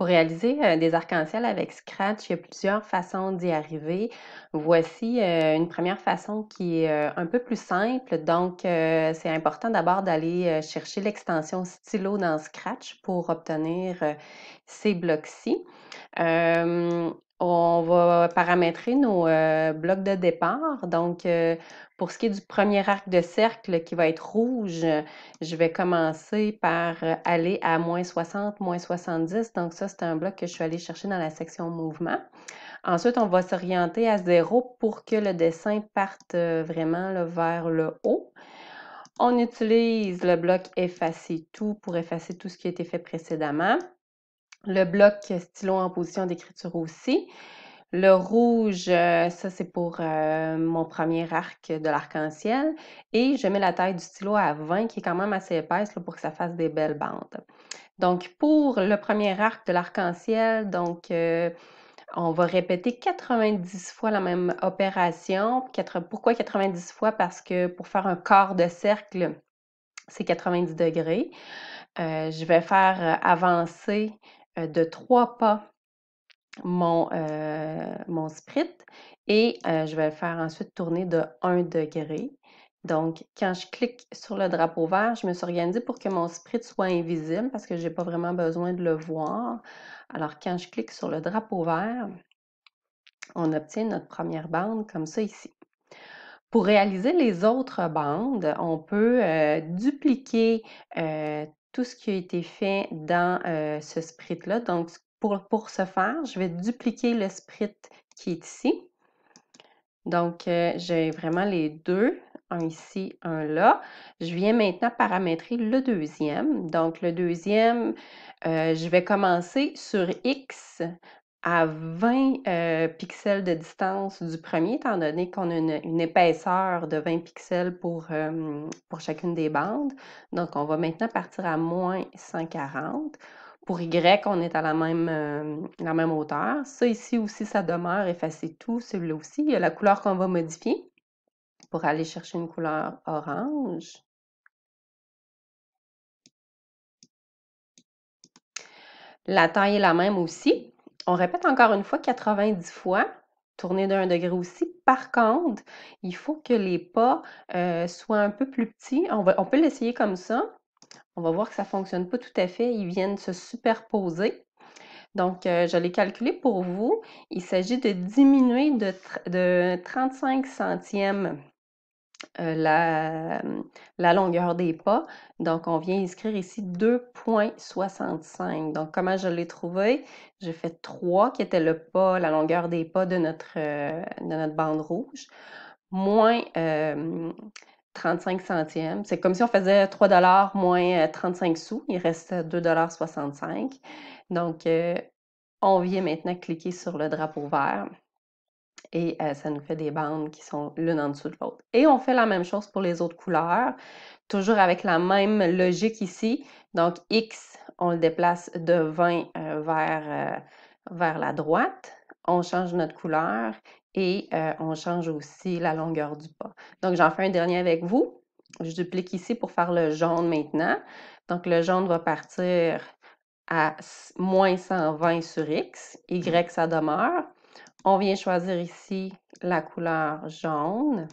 Pour réaliser euh, des arcs-en-ciel avec Scratch, il y a plusieurs façons d'y arriver. Voici euh, une première façon qui est euh, un peu plus simple. Donc, c'est important d'abord d'aller chercher l'extension stylo dans Scratch pour obtenir ces blocs-ci on va paramétrer nos euh, blocs de départ. Donc, euh, pour ce qui est du premier arc de cercle qui va être rouge, je vais commencer par aller à moins 60, moins 70. Donc, ça, c'est un bloc que je suis allée chercher dans la section mouvement. Ensuite, on va s'orienter à zéro pour que le dessin parte euh, vraiment vers le haut. On utilise le bloc effacer tout pour effacer tout ce qui a été fait précédemment. Le bloc stylo en position d'écriture aussi. Le rouge, euh, ça c'est pour euh, mon premier arc de l'arc-en-ciel. Et je mets la taille du stylo à 20, qui est quand même assez épaisse pour que ça fasse des belles bandes. Donc pour le premier arc de l'arc-en-ciel, donc euh, on va répéter 90 fois la même opération. Pourquoi 90 fois? Parce que pour faire un quart de cercle, c'est 90 degrés. je vais faire avancer euh, de trois pas mon, euh, et euh, je vais le faire ensuite tourner de 1 degré. Donc, quand je clique sur le drapeau vert, je me suis organisée pour que mon sprit soit invisible parce que je n'ai pas vraiment besoin de le voir. Alors, quand je clique sur le drapeau vert, on obtient notre première bande comme ça ici. Pour réaliser les autres bandes, on peut euh, dupliquer tout ce qui a été fait dans euh, ce sprint-là. Donc, pour, pour ce faire, je vais dupliquer le sprit qui est ici. Donc, euh, j'ai vraiment les deux, un ici, un là. Je viens maintenant paramétrer le deuxième. Donc, le deuxième, euh, je vais commencer sur X à 20 euh, pixels de distance du premier, étant donné qu'on a une, épaisseur de 20 pixels pour, euh, pour chacune des bandes. Donc, on va maintenant partir à moins 140. Pour Y, on est à la même, euh, la même hauteur. Ça ici aussi, ça demeure, effacer tout, celui-là aussi. Il y a la couleur qu'on va modifier pour aller chercher une couleur orange. La taille est la même aussi. On répète encore une fois 90 fois, tourner d'un degré aussi. Par contre, il faut que les pas euh, soient un peu plus petits. On, on peut l'essayer comme ça. On va voir que ça ne fonctionne pas tout à fait. Ils viennent se superposer. Donc, euh, je l'ai calculé pour vous. Il s'agit de diminuer de, de 35 centièmes euh, la, longueur des pas. Donc, on vient inscrire ici 2.65. Donc, comment je l'ai trouvé? J'ai fait 3, qui était le pas, la longueur des pas de notre, euh, de notre bande rouge, moins... 35 euh, centièmes. C'est comme si on faisait 3 dollars moins 35 sous. Il reste 2,65 Donc, on vient maintenant cliquer sur le drapeau vert et ça nous fait des bandes qui sont l'une en dessous de l'autre. Et on fait la même chose pour les autres couleurs, toujours avec la même logique ici. Donc X, on le déplace de 20 vers, vers la droite, on change notre couleur et on change aussi la longueur du pas. Donc j'en fais un dernier avec vous. Je duplique ici pour faire le jaune maintenant. Donc le jaune va partir à moins 120 sur X, Y mmh. ça demeure. On vient choisir ici la couleur jaune.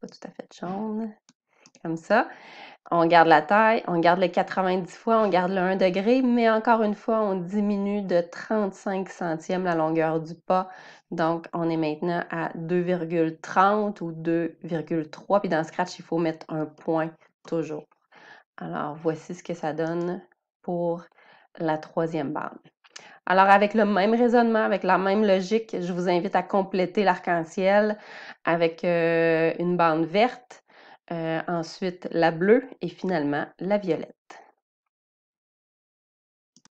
Pas tout à fait jaune. Comme ça. On garde la taille, on garde le 90 fois, on garde le 1 degré, mais encore une fois, on diminue de 35 centièmes la longueur du pas. Donc, on est maintenant à 2,30 ou 2,3. Puis dans Scratch, il faut mettre un point toujours. Alors, voici ce que ça donne pour la troisième bande. Alors, avec le même raisonnement, avec la même logique, je vous invite à compléter l'arc-en-ciel avec euh, une bande verte, euh, ensuite la bleue et finalement la violette.